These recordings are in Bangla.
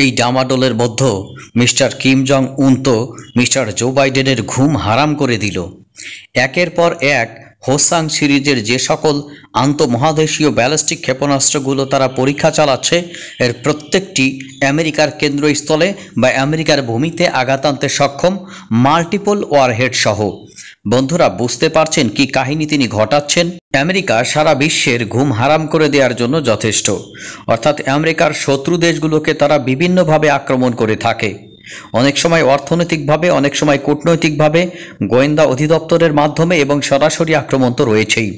এই ডামাডোলের মধ্য মিস্টার কিম জং উন তো মিস্টার জো বাইডেনের ঘুম হারাম করে দিল একের পর এক হোসাং সিরিজের যে সকল আন্তঃমহাদেশীয় ব্যালিস্টিক ক্ষেপণাস্ত্রগুলো তারা পরীক্ষা চালাচ্ছে এর প্রত্যেকটি আমেরিকার কেন্দ্রস্থলে বা আমেরিকার ভূমিতে আঘাত আনতে সক্ষম মাল্টিপল ওয়ারহেড সহ বন্ধুরা বুঝতে পারছেন কি কাহিনী তিনি ঘটাচ্ছেন আমেরিকা সারা বিশ্বের ঘুম হারাম করে দেওয়ার জন্য যথেষ্ট অর্থাৎ আমেরিকার শত্রু দেশগুলোকে তারা বিভিন্নভাবে আক্রমণ করে থাকে অনেক সময় অর্থনৈতিকভাবে অনেক সময় কূটনৈতিকভাবে গোয়েন্দা অধিদপ্তরের মাধ্যমে এবং সরাসরি আক্রমণ তো রয়েছেই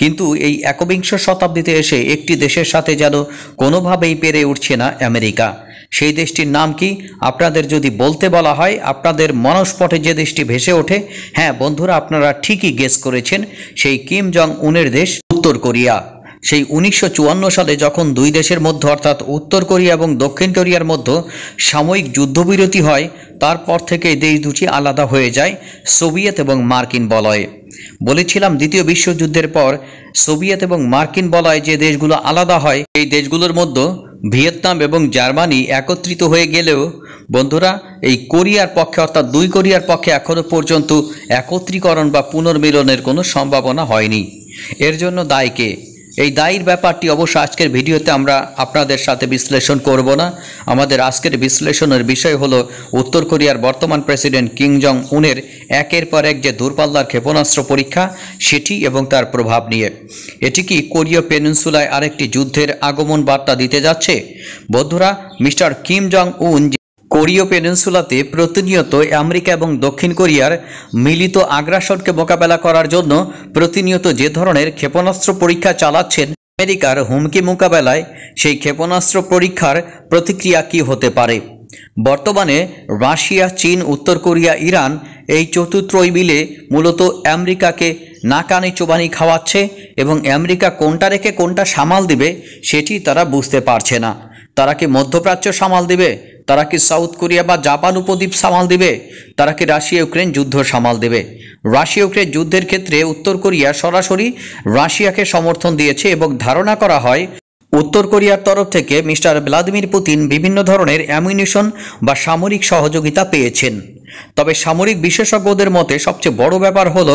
কিন্তু এই একবিংশ শতাব্দীতে এসে একটি দেশের সাথে যেন কোনোভাবেই পেরে উঠছে না আমেরিকা সেই দেশটির নাম কি আপনাদের যদি বলতে বলা হয় আপনাদের মনস্পটে যে দেশটি ভেসে ওঠে হ্যাঁ বন্ধুরা আপনারা ঠিকই গেস করেছেন সেই কিম জং উনের দেশ উত্তর কোরিয়া সেই উনিশশো সালে যখন দুই দেশের মধ্যে অর্থাৎ উত্তর কোরিয়া এবং দক্ষিণ কোরিয়ার মধ্যে সাময়িক যুদ্ধবিরতি হয় তারপর থেকে দেশ দুটি আলাদা হয়ে যায় সোভিয়েত এবং মার্কিন বলয়ে বলেছিলাম দ্বিতীয় বিশ্বযুদ্ধের পর সোভিয়েত এবং মার্কিন বলয় যে দেশগুলো আলাদা হয় এই দেশগুলোর মধ্যে ভিয়েতনাম এবং জার্মানি একত্রিত হয়ে গেলেও বন্ধুরা এই কোরিয়ার পক্ষে অর্থাৎ দুই কোরিয়ার পক্ষে এখনও পর্যন্ত একত্রীকরণ বা পুনর্মিলনের কোনো সম্ভাবনা হয়নি এর জন্য দায়কে এই দায়ের ব্যাপারটি অবশ্য আজকের ভিডিওতে আমরা আপনাদের সাথে বিশ্লেষণ করব না আমাদের আজকের বিশ্লেষণের বিষয় হলো উত্তর কোরিয়ার বর্তমান প্রেসিডেন্ট কিং জং উনের একের পর এক যে দূরপাল্লার ক্ষেপণাস্ত্র পরীক্ষা সেটি এবং তার প্রভাব নিয়ে এটি কি কোরীয় পেনিনসুলায় আরেকটি যুদ্ধের আগমন বার্তা দিতে যাচ্ছে বন্ধুরা মিস্টার কিম জং উন কোরীয় পেনিনসুলাতে প্রতিনিয়ত আমেরিকা এবং দক্ষিণ কোরিয়ার মিলিত আগ্রাসনকে মোকাবেলা করার জন্য প্রতিনিয়ত যে ধরনের ক্ষেপণাস্ত্র পরীক্ষা চালাচ্ছেন আমেরিকার হুমকি মোকাবেলায় সেই ক্ষেপণাস্ত্র পরীক্ষার প্রতিক্রিয়া কী হতে পারে বর্তমানে রাশিয়া চীন উত্তর কোরিয়া ইরান এই চতুর্থই মিলে মূলত আমেরিকাকে নাকানি চোবানি খাওয়াচ্ছে এবং আমেরিকা কোনটা রেখে কোনটা সামাল দেবে সেটি তারা বুঝতে পারছে না তারা কি মধ্যপ্রাচ্য সামাল দিবে তারা কি সাউথ কোরিয়া বা জাপান উপদ্বীপ সামাল দিবে তারা কি রাশিয়া ইউক্রেন যুদ্ধ সামাল দেবে রাশিয়া ইউক্রেন যুদ্ধের ক্ষেত্রে উত্তর কোরিয়া সরাসরি রাশিয়াকে সমর্থন দিয়েছে এবং ধারণা করা হয় উত্তর কোরিয়ার তরফ থেকে মিস্টার ভ্লাদিমির পুতিন বিভিন্ন ধরনের অ্যামিউনিশন বা সামরিক সহযোগিতা পেয়েছেন তবে সামরিক বিশেষজ্ঞদের মতে সবচেয়ে বড় ব্যাপার হল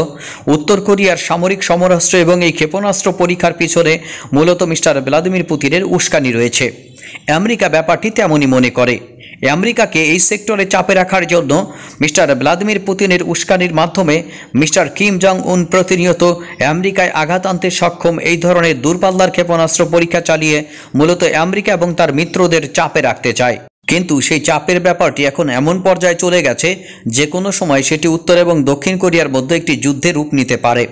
উত্তর কোরিয়ার সামরিক সমরাস্ত্র এবং এই ক্ষেপণাস্ত্র পরীক্ষার পিছনে মূলত মিস্টার ভ্লাদিমির পুতিনের উস্কানি রয়েছে আমেরিকা ব্যাপারটি তেমনই মনে করে আমেরিকাকে এই সেক্টরে চাপে রাখার জন্য মিস্টার ভ্লাদিমির পুতিনের উস্কানির মাধ্যমে মিস্টার কিম জং উন প্রতিনিয়ত আমেরিকায় আঘাত আনতে সক্ষম এই ধরনের দূরপাল্লার ক্ষেপণাস্ত্র পরীক্ষা চালিয়ে মূলত আমেরিকা এবং তার মিত্রদের চাপে রাখতে চায় কিন্তু সেই চাপের ব্যাপারটি এখন এমন পর্যায়ে চলে গেছে যে কোনো সময় সেটি উত্তর এবং দক্ষিণ কোরিয়ার মধ্যে একটি যুদ্ধে রূপ নিতে পারে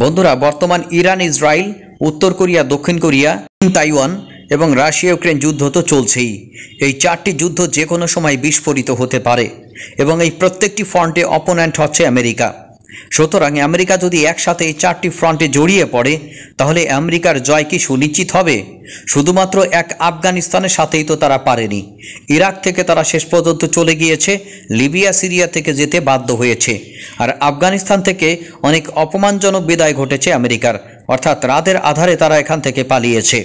বন্ধুরা বর্তমান ইরান ইসরায়েল উত্তর কোরিয়া দক্ষিণ কোরিয়া তাইওয়ান এবং রাশিয়া ইউক্রেন যুদ্ধ তো চলছেই এই চারটি যুদ্ধ যে কোনো সময় বিস্ফোরিত হতে পারে এবং এই প্রত্যেকটি ফ্রন্টে অপোনেন্ট হচ্ছে আমেরিকা সুতরাং আমেরিকা যদি একসাথে এই চারটি ফ্রন্টে জড়িয়ে পড়ে তাহলে আমেরিকার জয় কি সুনিশ্চিত হবে শুধুমাত্র এক আফগানিস্তানের সাথেই তো তারা পারেনি ইরাক থেকে তারা শেষ পর্যন্ত চলে গিয়েছে লিবিয়া সিরিয়া থেকে যেতে বাধ্য হয়েছে আর আফগানিস্তান থেকে অনেক অপমানজনক বিদায় ঘটেছে আমেরিকার অর্থাৎ রাতের আধারে তারা এখান থেকে পালিয়েছে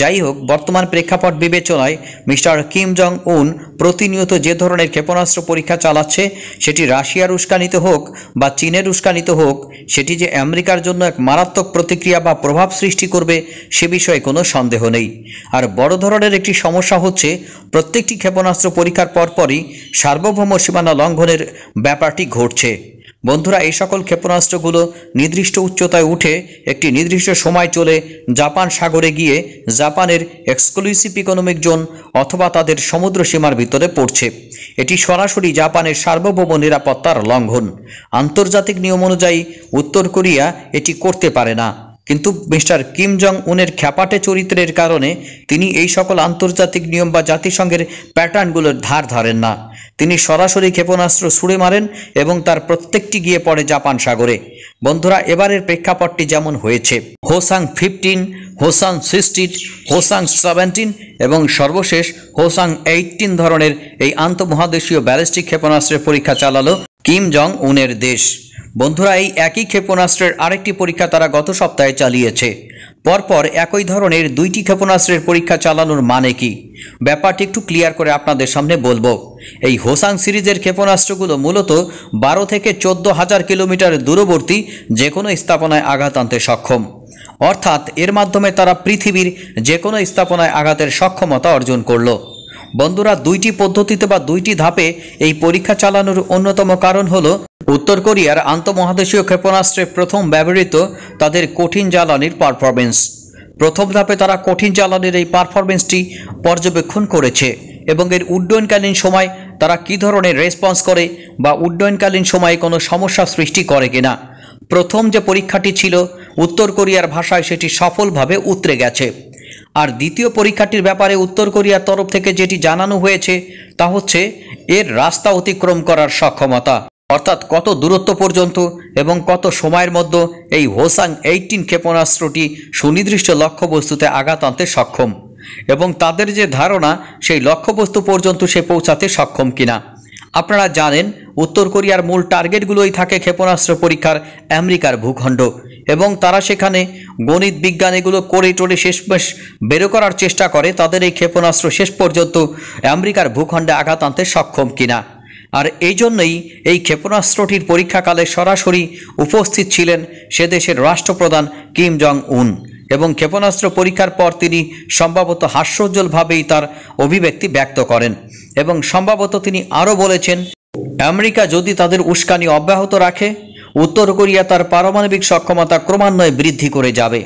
যাই হোক বর্তমান প্রেক্ষাপট বিবেচনায় মিস্টার কিম জং উন প্রতিনিয়ত যে ধরনের ক্ষেপণাস্ত্র পরীক্ষা চালাচ্ছে সেটি রাশিয়ার উস্কানিত হোক বা চীনের উস্কানিত হোক সেটি যে আমেরিকার জন্য এক মারাত্মক প্রতিক্রিয়া বা প্রভাব সৃষ্টি করবে সে বিষয়ে কোনো সন্দেহ নেই আর বড় ধরনের একটি সমস্যা হচ্ছে প্রত্যেকটি ক্ষেপণাস্ত্র পরীক্ষার পরপরই সার্বভৌম সীমানা লঙ্ঘনের ব্যাপারটি ঘটছে বন্ধুরা এই সকল ক্ষেপণাস্ত্রগুলো নির্দিষ্ট উচ্চতায় উঠে একটি নির্দিষ্ট সময় চলে জাপান সাগরে গিয়ে জাপানের এক্সক্লুসিভ ইকোনমিক জোন অথবা তাদের সমুদ্র সীমার ভিতরে পড়ছে এটি সরাসরি জাপানের সার্বভৌম নিরাপত্তার লঙ্ঘন আন্তর্জাতিক নিয়ম অনুযায়ী উত্তর কোরিয়া এটি করতে পারে না কিন্তু মিস্টার কিম জং উনের খ্যাপাটে চরিত্রের কারণে তিনি এই সকল আন্তর্জাতিক নিয়ম বা জাতিসংঘের প্যাটার্নগুলোর ধার ধারেন না তিনি সরাসরি ক্ষেপণাস্ত্র ছুড়ে মারেন এবং তার প্রত্যেকটি গিয়ে পড়ে জাপান সাগরে বন্ধুরা এবারের প্রেক্ষাপটটি যেমন হয়েছে Hwasong fifteen Hwasong sixteen Hwasong seventeen এবং সর্বশেষ হোসাং এইটিন ধরনের এই আন্তঃমহাদেশীয় ব্যালিস্টিক ক্ষেপণাস্ত্রের পরীক্ষা চালালো কিম জং উনের দেশ বন্ধুরা এই একই ক্ষেপণাস্ত্রের আরেকটি পরীক্ষা তারা গত সপ্তাহে চালিয়েছে পরপর একই ধরনের দুইটি ক্ষেপণাস্ত্রের পরীক্ষা চালানোর মানে কি ব্যাপারটি একটু ক্লিয়ার করে আপনাদের সামনে বলবো এই হোসাং সিরিজের ক্ষেপণাস্ত্রগুলো মূলত বারো থেকে চোদ্দ হাজার কিলোমিটার দূরবর্তী যে কোনো স্থাপনায় আঘাত আনতে সক্ষম অর্থাৎ এর মাধ্যমে তারা পৃথিবীর যে কোনো স্থাপনায় আঘাতের সক্ষমতা অর্জন করলো বন্ধুরা দুইটি পদ্ধতিতে বা দুইটি ধাপে এই পরীক্ষা চালানোর অন্যতম কারণ হল উত্তর কোরিয়ার আন্তমহাদেশীয় ক্ষেপণাস্ত্রে প্রথম ব্যবহৃত তাদের কঠিন জ্বালানির পারফরমেন্স প্রথম ধাপে তারা কঠিন জ্বালানির এই পারফরমেন্সটি পর্যবেক্ষণ করেছে এবং এর উড্ডয়নকালীন সময় তারা কী ধরনের রেসপন্স করে বা উড্ডয়নকালীন সময়ে কোনো সমস্যা সৃষ্টি করে কিনা প্রথম যে পরীক্ষাটি ছিল উত্তর কোরিয়ার ভাষায় সেটি সফলভাবে উতরে গেছে আর দ্বিতীয় পরীক্ষাটির ব্যাপারে উত্তর কোরিয়ার তরফ থেকে যেটি জানানো হয়েছে তা হচ্ছে এর রাস্তা অতিক্রম করার সক্ষমতা অর্থাৎ কত দূরত্ব পর্যন্ত এবং কত সময়ের মধ্যে এই হোসাং এইটিন ক্ষেপণাস্ত্রটি সুনির্দিষ্ট লক্ষ্যবস্তুতে আঘাত আনতে সক্ষম এবং তাদের যে ধারণা সেই লক্ষ্যবস্তু পর্যন্ত সে পৌঁছাতে সক্ষম কিনা আপনারা জানেন উত্তর কোরিয়ার মূল টার্গেটগুলোই থাকে ক্ষেপণাস্ত্র পরীক্ষার আমেরিকার ভূখণ্ড এবং তারা সেখানে গণিত বিজ্ঞান এগুলো করে টোরে শেষমেশ বেরো করার চেষ্টা করে তাদের এই ক্ষেপণাস্ত্র শেষ পর্যন্ত আমেরিকার ভূখণ্ডে আঘাত আনতে সক্ষম কিনা আর এই জন্যই এই ক্ষেপণাস্ত্রটির পরীক্ষাকালে সরাসরি উপস্থিত ছিলেন সে দেশের রাষ্ট্রপ্রধান কিম জং উন এবং ক্ষেপণাস্ত্র পরীক্ষার পর তিনি সম্ভবত হাস্যোজ্জ্বলভাবেই তার অভিব্যক্তি ব্যক্ত করেন এবং সম্ভবত তিনি আরও বলেছেন আমেরিকা যদি তাদের উস্কানি অব্যাহত রাখে উত্তর কোরিয়া তার পারমাণবিক সক্ষমতা ক্রমান্বয়ে বৃদ্ধি করে যাবে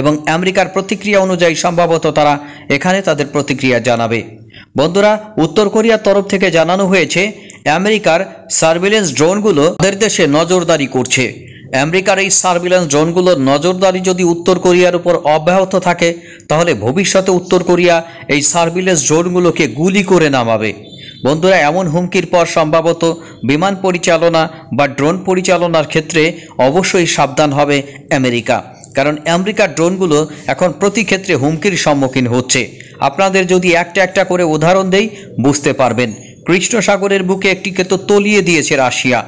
এবং আমেরিকার প্রতিক্রিয়া অনুযায়ী সম্ভবত তারা এখানে তাদের প্রতিক্রিয়া জানাবে বন্ধুরা উত্তর কোরিয়ার তরফ থেকে জানানো হয়েছে আমেরিকার সার্ভিলেন্স ড্রোনগুলো তাদের দেশে নজরদারি করছে আমেরিকার এই সার্ভিলেন্স ড্রোনগুলোর নজরদারি যদি উত্তর কোরিয়ার উপর অব্যাহত থাকে তাহলে ভবিষ্যতে উত্তর কোরিয়া এই সার্ভিলেন্স ড্রোনগুলোকে গুলি করে নামাবে বন্ধুরা এমন হুমকির পর সম্ভবত বিমান পরিচালনা বা ড্রোন পরিচালনার ক্ষেত্রে অবশ্যই সাবধান হবে আমেরিকা কারণ আমেরিকার ড্রোনগুলো এখন প্রতি ক্ষেত্রে হুমকির সম্মুখীন হচ্ছে আপনাদের যদি একটা একটা করে উদাহরণ দেই বুঝতে পারবেন কৃষ্ণ সাগরের বুকে একটিকে তো তলিয়ে দিয়েছে রাশিয়া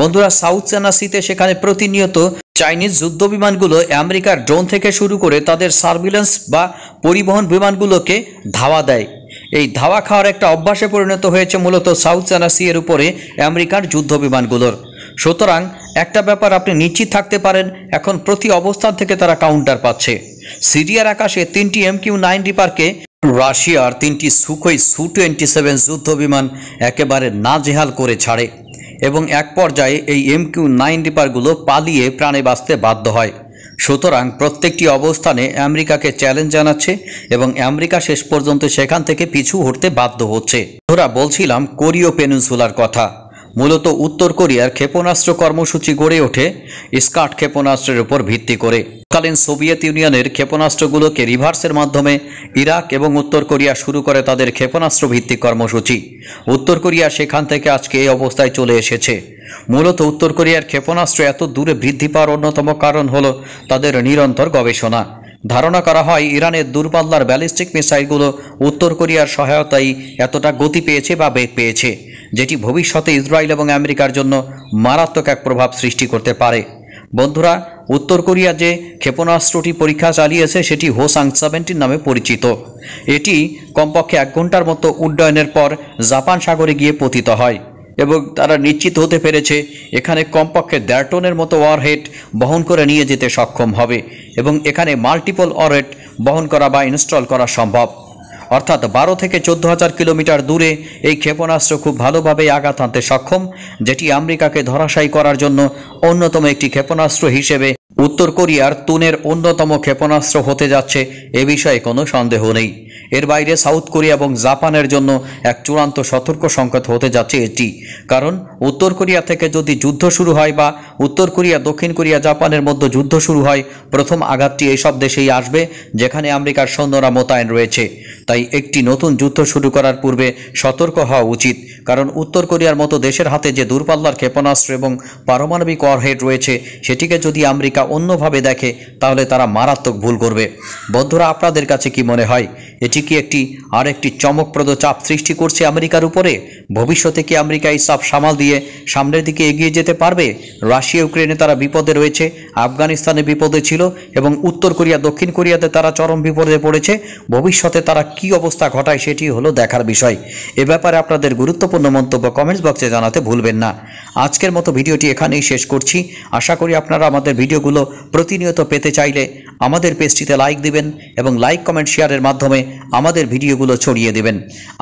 বন্ধুরা সাউথ চায়না সিতে সেখানে প্রতিনিয়ত চাইনিজ যুদ্ধ বিমানগুলো আমেরিকার ড্রোন থেকে শুরু করে তাদের সার্ভিলেন্স বা পরিবহন বিমানগুলোকে ধাওয়া দেয় এই ধাওয়া খাওয়ার একটা অভ্যাসে পরিণত হয়েছে মূলত সাউথ চায়না সি এর উপরে আমেরিকার যুদ্ধ বিমানগুলোর সুতরাং একটা ব্যাপার আপনি নিশ্চিত থাকতে পারেন এখন প্রতি অবস্থান থেকে তারা কাউন্টার পাচ্ছে সিরিয়ার আকাশে তিনটি এমকিউ নাইন রিপারকে রাশিয়ার তিনটি সুখই সু টোয়েন্টি সেভেন যুদ্ধ বিমান একেবারে নাজেহাল করে ছাড়ে এবং এক পর্যায়ে এই এমকিউ নাইন রিপারগুলো পালিয়ে প্রাণে বাঁচতে বাধ্য হয় সুতরাং প্রত্যেকটি অবস্থানে আমেরিকাকে চ্যালেঞ্জ জানাচ্ছে এবং আমেরিকা শেষ পর্যন্ত সেখান থেকে পিছু হটতে বাধ্য হচ্ছে ওরা বলছিলাম কোরীয় পেনুনসুলার কথা মূলত উত্তর কোরিয়ার ক্ষেপণাস্ত্র কর্মসূচি গড়ে ওঠে স্কাট ক্ষেপণাস্ত্রের উপর ভিত্তি করে তৎকালীন সোভিয়েত ইউনিয়নের ক্ষেপণাস্ত্রগুলোকে রিভার্সের মাধ্যমে ইরাক এবং উত্তর কোরিয়া শুরু করে তাদের ক্ষেপণাস্ত্র ভিত্তিক কর্মসূচি উত্তর কোরিয়া সেখান থেকে আজকে এই অবস্থায় চলে এসেছে মূলত উত্তর কোরিয়ার ক্ষেপণাস্ত্র এত দূরে বৃদ্ধি পাওয়ার অন্যতম কারণ হল তাদের নিরন্তর গবেষণা ধারণা করা হয় ইরানের দূরপাল্লার ব্যালিস্টিক মিসাইলগুলো উত্তর কোরিয়ার সহায়তায় এতটা গতি পেয়েছে বা বেগ পেয়েছে যেটি ভবিষ্যতে ইসরায়েল এবং আমেরিকার জন্য মারাত্মক এক প্রভাব সৃষ্টি করতে পারে বন্ধুরা উত্তর কোরিয়া যে ক্ষেপণাস্ত্রটি পরীক্ষা চালিয়েছে সেটি হোসাং সেভেন্টিন নামে পরিচিত এটি কমপক্ষে এক ঘন্টার মতো উড্ডয়নের পর জাপান সাগরে গিয়ে পতিত হয় এবং তারা নিশ্চিত হতে পেরেছে এখানে কমপক্ষে দেড় টনের মতো ওয়ারহেড বহন করে নিয়ে যেতে সক্ষম হবে এবং এখানে মাল্টিপল ওয়ারহেড বহন করা বা ইনস্টল করা সম্ভব অর্থাৎ বারো থেকে চোদ্দ হাজার কিলোমিটার দূরে এই ক্ষেপণাস্ত্র খুব ভালোভাবে আঘাত আনতে সক্ষম যেটি আমেরিকাকে ধরাশায়ী করার জন্য অন্যতম একটি ক্ষেপণাস্ত্র হিসেবে উত্তর কোরিয়ার তুনের অন্যতম ক্ষেপণাস্ত্র হতে যাচ্ছে এ বিষয়ে কোনো সন্দেহ নেই এর বাইরে সাউথ কোরিয়া এবং জাপানের জন্য এক চূড়ান্ত সতর্ক সংকেত হতে যাচ্ছে এটি কারণ উত্তর কোরিয়া থেকে যদি যুদ্ধ শুরু হয় বা উত্তর কোরিয়া দক্ষিণ কোরিয়া জাপানের মধ্যে যুদ্ধ শুরু হয় প্রথম আঘাতটি এইসব দেশেই আসবে যেখানে আমেরিকার সৈন্যরা মোতায়েন রয়েছে তাই একটি নতুন যুদ্ধ শুরু করার পূর্বে সতর্ক হওয়া উচিত কারণ উত্তর কোরিয়ার মতো দেশের হাতে যে দূরপাল্লার ক্ষেপণাস্ত্র এবং পারমাণবিক অরহেড রয়েছে সেটিকে যদি আমেরিকা অন্যভাবে দেখে তাহলে তারা মারাত্মক ভুল করবে বন্ধুরা আপনাদের কাছে কি মনে হয় এটি কি একটি আর একটি চমকপ্রদ চাপ সৃষ্টি করছে আমেরিকার উপরে ভবিষ্যতে কি আমেরিকা এই চাপ সামাল দিয়ে সামনের দিকে এগিয়ে যেতে পারবে রাশিয়া ইউক্রেনে তারা বিপদে রয়েছে আফগানিস্তানে বিপদে ছিল এবং উত্তর কোরিয়া দক্ষিণ কোরিয়াতে তারা চরম বিপদে পড়েছে ভবিষ্যতে তারা কি অবস্থা ঘটায় সেটি হলো দেখার বিষয় এ ব্যাপারে আপনাদের গুরুত্বপূর্ণ মন্তব্য কমেন্টস বক্সে জানাতে ভুলবেন না আজকের মতো ভিডিওটি এখানেই শেষ করছি আশা করি আপনারা আমাদের ভিডিওগুলো প্রতিনিয়ত পেতে চাইলে আমাদের পেজটিতে লাইক দিবেন এবং লাইক কমেন্ট শেয়ারের মাধ্যমে আমাদের ভিডিওগুলো ছড়িয়ে দেবেন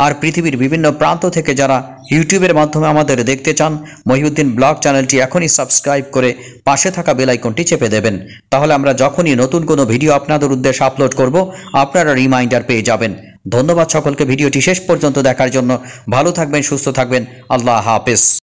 আর পৃথিবীর বিভিন্ন প্রান্ত থেকে যারা ইউটিউবের মাধ্যমে আমাদের দেখতে চান মহিউদ্দিন ব্লগ চ্যানেলটি এখনই সাবস্ক্রাইব করে পাশে থাকা বেলাইকনটি চেপে দেবেন তাহলে আমরা যখনই নতুন কোনো ভিডিও আপনাদের উদ্দেশ্যে আপলোড করব আপনারা রিমাইন্ডার পেয়ে যাবেন ধন্যবাদ সকলকে ভিডিওটি শেষ পর্যন্ত দেখার জন্য ভালো থাকবেন সুস্থ থাকবেন আল্লাহ হাফেজ